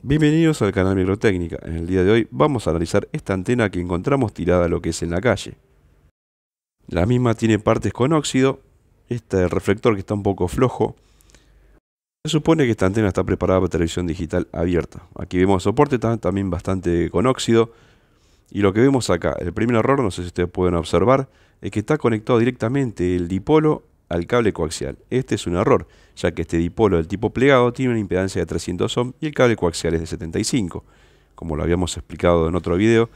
Bienvenidos al canal Microtécnica. En el día de hoy vamos a analizar esta antena que encontramos tirada a lo que es en la calle. La misma tiene partes con óxido, este el reflector que está un poco flojo. Se supone que esta antena está preparada para televisión digital abierta. Aquí vemos soporte también bastante con óxido. Y lo que vemos acá, el primer error, no sé si ustedes pueden observar, es que está conectado directamente el dipolo al cable coaxial. Este es un error, ya que este dipolo del tipo plegado tiene una impedancia de 300 ohm y el cable coaxial es de 75. Como lo habíamos explicado en otro video,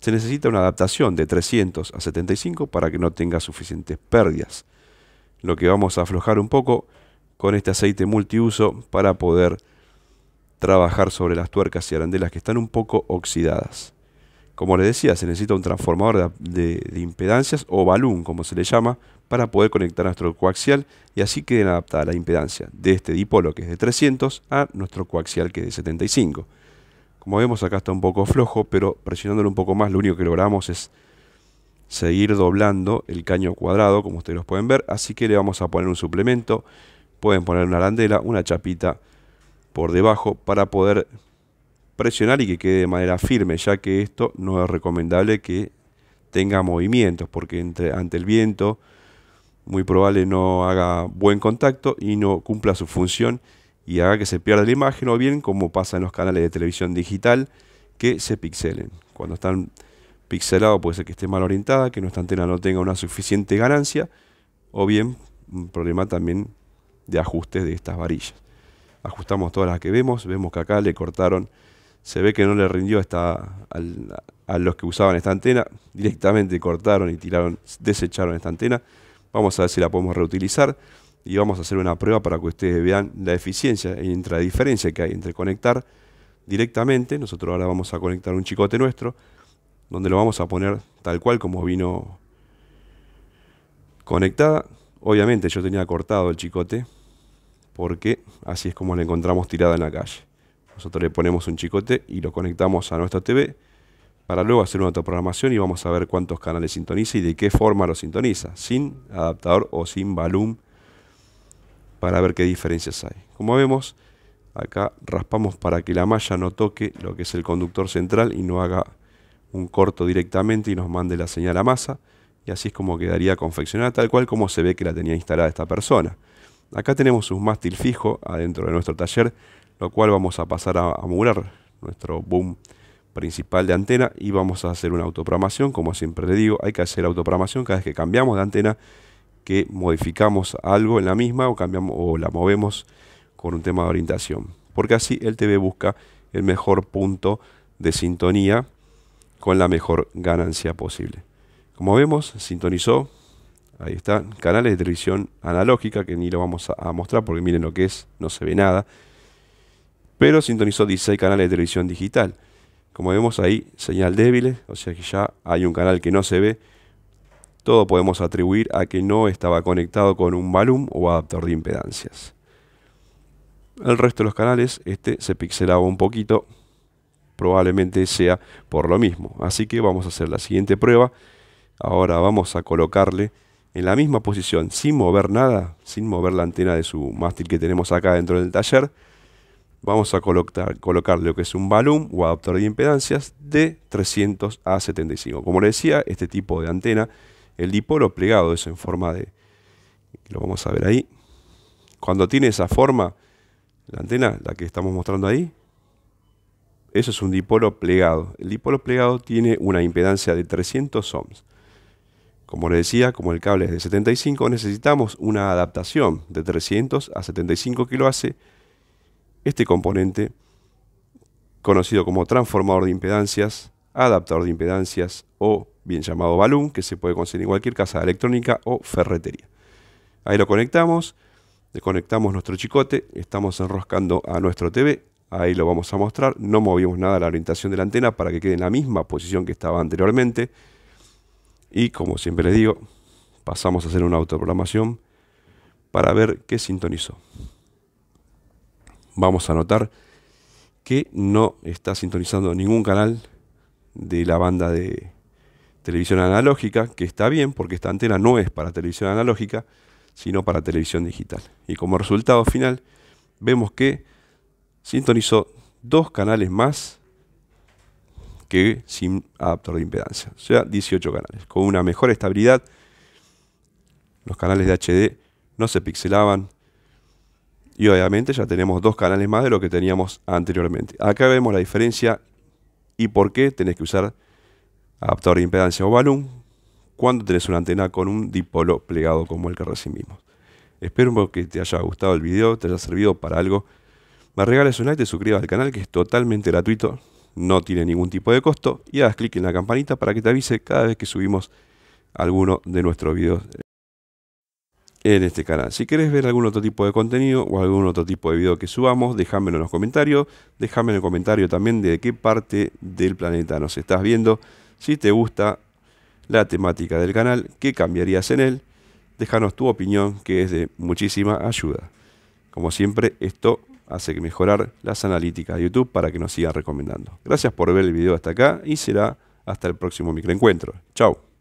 se necesita una adaptación de 300 a 75 para que no tenga suficientes pérdidas. Lo que vamos a aflojar un poco con este aceite multiuso para poder trabajar sobre las tuercas y arandelas que están un poco oxidadas. Como les decía, se necesita un transformador de, impedancias o balón, como se le llama, para poder conectar nuestro coaxial y así quede adaptada la impedancia de este dipolo que es de 300 a nuestro coaxial que es de 75. Como vemos acá está un poco flojo, pero presionándolo un poco más lo único que logramos es seguir doblando el caño cuadrado, como ustedes lo pueden ver, así que le vamos a poner un suplemento, pueden poner una arandela, una chapita por debajo para poder presionar y que quede de manera firme, ya que esto no es recomendable que tenga movimientos, porque ante el viento muy probable no haga buen contacto y no cumpla su función y haga que se pierda la imagen o bien como pasa en los canales de televisión digital que se pixelen. Cuando están pixelados puede ser que esté mal orientada, que nuestra antena no tenga una suficiente ganancia o bien un problema también de ajuste de estas varillas. Ajustamos todas las que vemos, vemos que acá le cortaron se ve que no le rindió hasta a los que usaban esta antena. Directamente cortaron y tiraron, desecharon esta antena. Vamos a ver si la podemos reutilizar y vamos a hacer una prueba para que ustedes vean la eficiencia y e entre la diferencia que hay entre conectar directamente. Nosotros ahora vamos a conectar un chicote nuestro donde lo vamos a poner tal cual como vino conectada. Obviamente yo tenía cortado el chicote porque así es como la encontramos tirada en la calle. Nosotros le ponemos un chicote y lo conectamos a nuestra TV para luego hacer una autoprogramación y vamos a ver cuántos canales sintoniza y de qué forma lo sintoniza, sin adaptador o sin balum, para ver qué diferencias hay. Como vemos, acá raspamos para que la malla no toque lo que es el conductor central y no haga un corto directamente y nos mande la señal a masa. Y así es como quedaría confeccionada, tal cual como se ve que la tenía instalada esta persona. Acá tenemos un mástil fijo adentro de nuestro taller lo cual vamos a pasar a, a nuestro boom principal de antena y vamos a hacer una autoprogramación, como siempre le digo, hay que hacer autoprogramación cada vez que cambiamos de antena, que modificamos algo en la misma o cambiamos o la movemos con un tema de orientación, porque así el TV busca el mejor punto de sintonía con la mejor ganancia posible. Como vemos, sintonizó, ahí está, canales de televisión analógica que ni lo vamos a mostrar porque miren lo que es, no se ve nada pero sintonizó 16 canales de televisión digital. Como vemos ahí, señal débil, o sea que ya hay un canal que no se ve. Todo podemos atribuir a que no estaba conectado con un balum o adaptador de impedancias. El resto de los canales, este se pixelaba un poquito, probablemente sea por lo mismo. Así que vamos a hacer la siguiente prueba. Ahora vamos a colocarle en la misma posición, sin mover nada, sin mover la antena de su mástil que tenemos acá dentro del taller vamos a colocar, colocar, lo que es un balun o adaptor de impedancias de 300 a 75. Como le decía, este tipo de antena, el dipolo plegado es en forma de... Lo vamos a ver ahí. Cuando tiene esa forma, la antena, la que estamos mostrando ahí, eso es un dipolo plegado. El dipolo plegado tiene una impedancia de 300 ohms. Como le decía, como el cable es de 75, necesitamos una adaptación de 300 a 75 hace... Este componente, conocido como transformador de impedancias, adaptador de impedancias o bien llamado balón, que se puede conseguir en cualquier casa electrónica o ferretería. Ahí lo conectamos, desconectamos nuestro chicote, estamos enroscando a nuestro TV, ahí lo vamos a mostrar, no movimos nada la orientación de la antena para que quede en la misma posición que estaba anteriormente. Y como siempre les digo, pasamos a hacer una autoprogramación para ver qué sintonizó vamos a notar que no está sintonizando ningún canal de la banda de televisión analógica, que está bien porque esta antena no es para televisión analógica, sino para televisión digital. Y como resultado final, vemos que sintonizó dos canales más que sin adaptador de impedancia, o sea, 18 canales, con una mejor estabilidad. Los canales de HD no se pixelaban, y obviamente ya tenemos dos canales más de lo que teníamos anteriormente. Acá vemos la diferencia y por qué tenés que usar adaptador de impedancia o balloon cuando tenés una antena con un dipolo plegado como el que recibimos. Espero que te haya gustado el video, te haya servido para algo. Me regales un like, te suscribas al canal que es totalmente gratuito, no tiene ningún tipo de costo y hagas clic en la campanita para que te avise cada vez que subimos alguno de nuestros videos en este canal. Si quieres ver algún otro tipo de contenido o algún otro tipo de video que subamos, déjamelo en los comentarios. Déjame en el comentario también de qué parte del planeta nos estás viendo. Si te gusta la temática del canal, qué cambiarías en él. Déjanos tu opinión que es de muchísima ayuda. Como siempre, esto hace que mejorar las analíticas de YouTube para que nos sigan recomendando. Gracias por ver el video hasta acá y será hasta el próximo microencuentro. Chao.